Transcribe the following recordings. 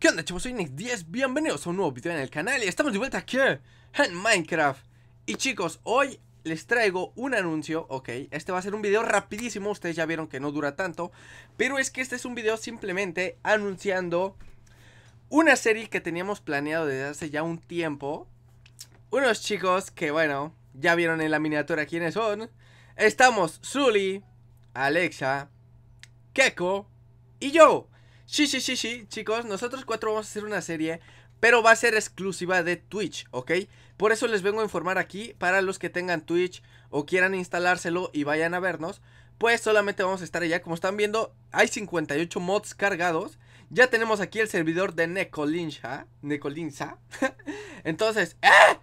¿Qué onda chicos? Soy Nick10, bienvenidos a un nuevo video en el canal y estamos de vuelta aquí en Minecraft Y chicos, hoy les traigo un anuncio, ok, este va a ser un video rapidísimo, ustedes ya vieron que no dura tanto Pero es que este es un video simplemente anunciando una serie que teníamos planeado desde hace ya un tiempo Unos chicos que bueno, ya vieron en la miniatura quiénes son. Estamos Zully, Alexa, Keko y yo. Sí, sí, sí, sí, chicos, nosotros cuatro vamos a hacer una serie, pero va a ser exclusiva de Twitch, ¿ok? Por eso les vengo a informar aquí, para los que tengan Twitch o quieran instalárselo y vayan a vernos, pues solamente vamos a estar allá. Como están viendo, hay 58 mods cargados. Ya tenemos aquí el servidor de Necolinsha Necolinza. Entonces, ¡eh!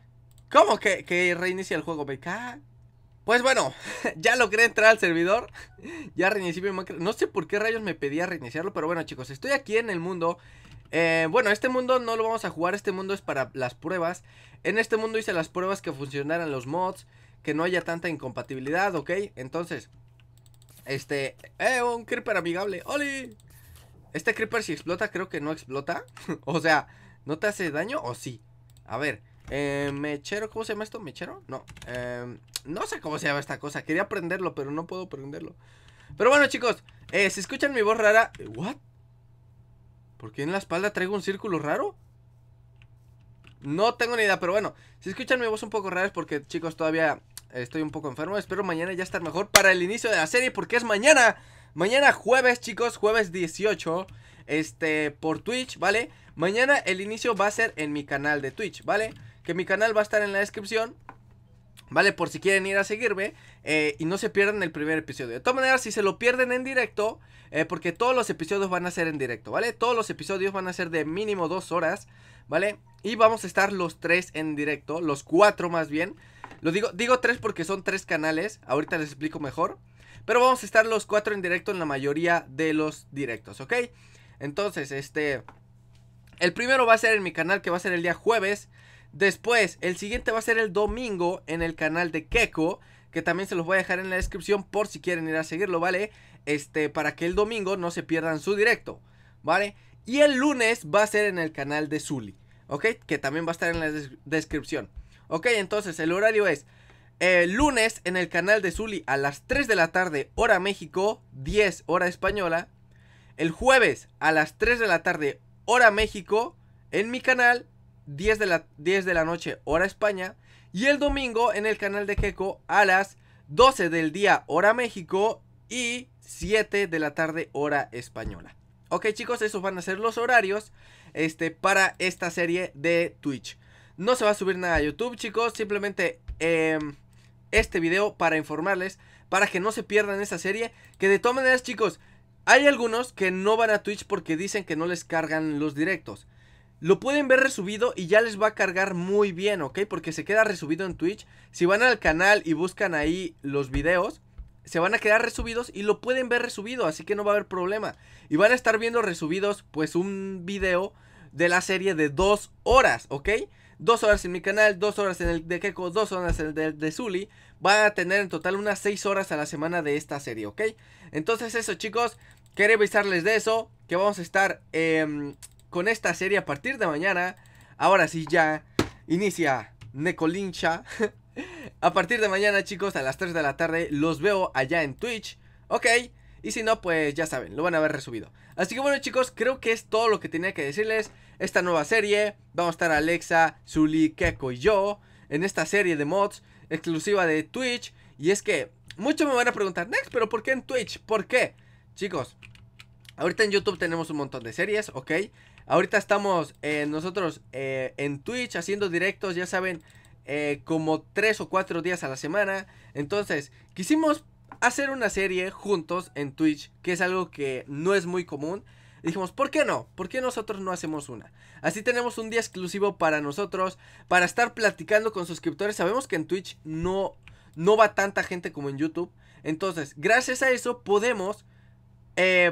¿Cómo que, que reinicia el juego? BK? Pues bueno, ya logré entrar al servidor. Ya reinicié mi máquina No sé por qué rayos me pedía reiniciarlo, pero bueno, chicos, estoy aquí en el mundo. Eh, bueno, este mundo no lo vamos a jugar, este mundo es para las pruebas. En este mundo hice las pruebas que funcionaran los mods, que no haya tanta incompatibilidad, ¿ok? Entonces, este... ¡Eh, un creeper amigable! ¡Oli! Este creeper si explota, creo que no explota. o sea, ¿no te hace daño o sí? A ver, eh, mechero, ¿cómo se llama esto? ¿Mechero? No. Eh, no sé cómo se llama esta cosa. Quería aprenderlo, pero no puedo aprenderlo. Pero bueno, chicos, eh, si escuchan mi voz rara... ¿What? ¿Por qué en la espalda traigo un círculo raro? No tengo ni idea, pero bueno, si escuchan mi voz un poco rara es porque, chicos, todavía estoy un poco enfermo. Espero mañana ya estar mejor para el inicio de la serie porque es mañana. Mañana jueves, chicos, jueves 18, este, por Twitch, ¿vale? Mañana el inicio va a ser en mi canal de Twitch, ¿vale? vale que mi canal va a estar en la descripción. ¿Vale? Por si quieren ir a seguirme eh, y no se pierdan el primer episodio. De todas maneras, si se lo pierden en directo, eh, porque todos los episodios van a ser en directo, ¿vale? Todos los episodios van a ser de mínimo dos horas, ¿vale? Y vamos a estar los tres en directo, los cuatro más bien. Lo digo, digo tres porque son tres canales, ahorita les explico mejor. Pero vamos a estar los cuatro en directo en la mayoría de los directos, ¿ok? Entonces, este... El primero va a ser en mi canal que va a ser el día jueves Después, el siguiente va a ser el domingo en el canal de Keko, que también se los voy a dejar en la descripción por si quieren ir a seguirlo, ¿vale? Este, para que el domingo no se pierdan su directo, ¿vale? Y el lunes va a ser en el canal de Zuli ¿ok? Que también va a estar en la descripción. Ok, entonces el horario es El eh, lunes en el canal de Zully a las 3 de la tarde, hora México, 10 hora española. El jueves a las 3 de la tarde, hora México, en mi canal. 10 de, la, de la noche, hora España. Y el domingo en el canal de geco a las 12 del día, hora México. Y 7 de la tarde, hora española. Ok chicos, esos van a ser los horarios este, para esta serie de Twitch. No se va a subir nada a YouTube chicos, simplemente em, este video para informarles, para que no se pierdan esta serie. Que de todas maneras chicos, hay algunos que no van a Twitch porque dicen que no les cargan los directos. Lo pueden ver resubido y ya les va a cargar muy bien, ¿ok? Porque se queda resubido en Twitch. Si van al canal y buscan ahí los videos, se van a quedar resubidos y lo pueden ver resubido, así que no va a haber problema. Y van a estar viendo resubidos, pues, un video de la serie de dos horas, ¿ok? Dos horas en mi canal, dos horas en el de Keiko, dos horas en el de, Zuli, Zully. Van a tener en total unas seis horas a la semana de esta serie, ¿ok? Entonces eso, chicos, quería avisarles de eso, que vamos a estar... Eh, con esta serie a partir de mañana. Ahora sí, ya inicia Necolincha. a partir de mañana, chicos, a las 3 de la tarde, los veo allá en Twitch. Ok, y si no, pues ya saben, lo van a ver resubido. Así que bueno, chicos, creo que es todo lo que tenía que decirles. Esta nueva serie, vamos a estar Alexa, Zuli, Keko y yo en esta serie de mods exclusiva de Twitch. Y es que muchos me van a preguntar, Next, pero ¿por qué en Twitch? ¿Por qué? Chicos, ahorita en YouTube tenemos un montón de series, ¿ok? Ahorita estamos eh, nosotros eh, en Twitch haciendo directos, ya saben, eh, como tres o cuatro días a la semana. Entonces, quisimos hacer una serie juntos en Twitch, que es algo que no es muy común. dijimos, ¿por qué no? ¿Por qué nosotros no hacemos una? Así tenemos un día exclusivo para nosotros, para estar platicando con suscriptores. Sabemos que en Twitch no, no va tanta gente como en YouTube. Entonces, gracias a eso podemos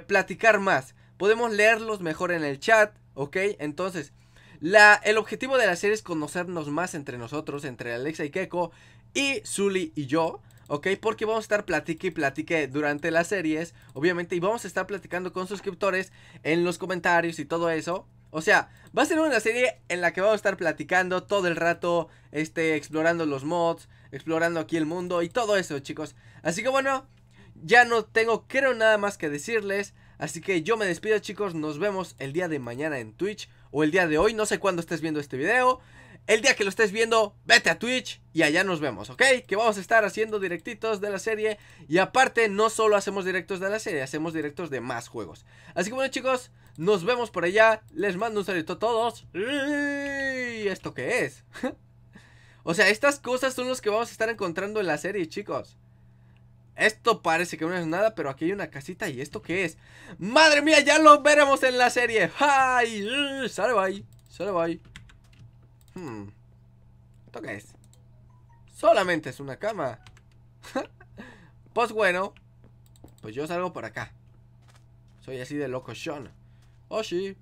platicar más podemos leerlos mejor en el chat, ¿ok? Entonces, la, el objetivo de la serie es conocernos más entre nosotros, entre Alexa y Keiko y Zully y yo. ¿ok? Porque vamos a estar platique y platique durante las series, obviamente, y vamos a estar platicando con suscriptores en los comentarios y todo eso. O sea, va a ser una serie en la que vamos a estar platicando todo el rato, este, explorando los mods, explorando aquí el mundo y todo eso, chicos. Así que bueno, ya no tengo creo nada más que decirles. Así que yo me despido chicos, nos vemos el día de mañana en Twitch o el día de hoy, no sé cuándo estés viendo este video. El día que lo estés viendo, vete a Twitch y allá nos vemos, ¿ok? Que vamos a estar haciendo directitos de la serie y aparte no solo hacemos directos de la serie, hacemos directos de más juegos. Así que bueno chicos, nos vemos por allá, les mando un saludo a todos. ¿Y esto qué es? o sea, estas cosas son las que vamos a estar encontrando en la serie chicos. Esto parece que no es nada, pero aquí hay una casita ¿Y esto qué es? ¡Madre mía! ¡Ya lo veremos en la serie! ¡Ay! ¡Sale, bye! Hmm. ¿Esto qué es? Solamente es una cama Pues bueno Pues yo salgo por acá Soy así de loco Sean Oh sí